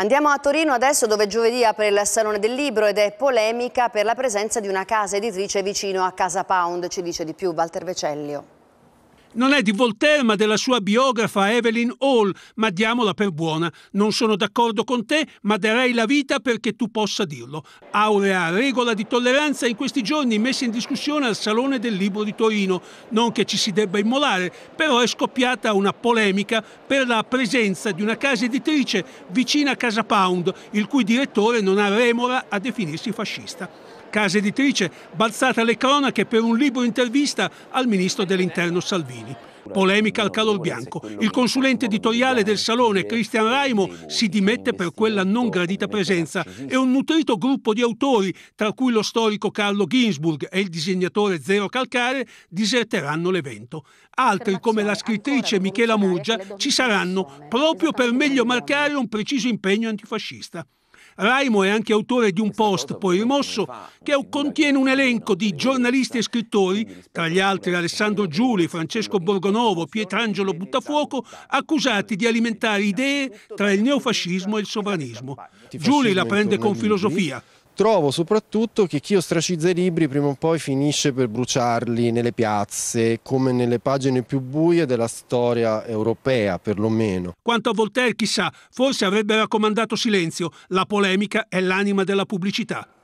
Andiamo a Torino adesso dove giovedì apre il Salone del Libro ed è polemica per la presenza di una casa editrice vicino a Casa Pound, ci dice di più Walter Vecellio. Non è di Voltaire, ma della sua biografa Evelyn Hall, ma diamola per buona. Non sono d'accordo con te, ma darei la vita perché tu possa dirlo. Aurea regola di tolleranza in questi giorni messa in discussione al Salone del Libro di Torino. Non che ci si debba immolare, però è scoppiata una polemica per la presenza di una casa editrice vicina a Casa Pound, il cui direttore non ha remora a definirsi fascista casa editrice, balzata alle cronache per un libro intervista al ministro dell'interno Salvini. Polemica al calor bianco. Il consulente editoriale del Salone, Cristian Raimo, si dimette per quella non gradita presenza e un nutrito gruppo di autori, tra cui lo storico Carlo Ginsburg e il disegnatore Zero Calcare, diserteranno l'evento. Altri, come la scrittrice Michela Muggia, ci saranno proprio per meglio marcare un preciso impegno antifascista. Raimo è anche autore di un post poi rimosso che contiene un elenco di giornalisti e scrittori, tra gli altri Alessandro Giuli, Francesco Borgonovo, Pietrangelo Buttafuoco, accusati di alimentare idee tra il neofascismo e il sovranismo. Giuli la prende con filosofia trovo soprattutto che chi ostracizza i libri prima o poi finisce per bruciarli nelle piazze, come nelle pagine più buie della storia europea, perlomeno. Quanto a Voltaire, chissà, forse avrebbe raccomandato silenzio. La polemica è l'anima della pubblicità.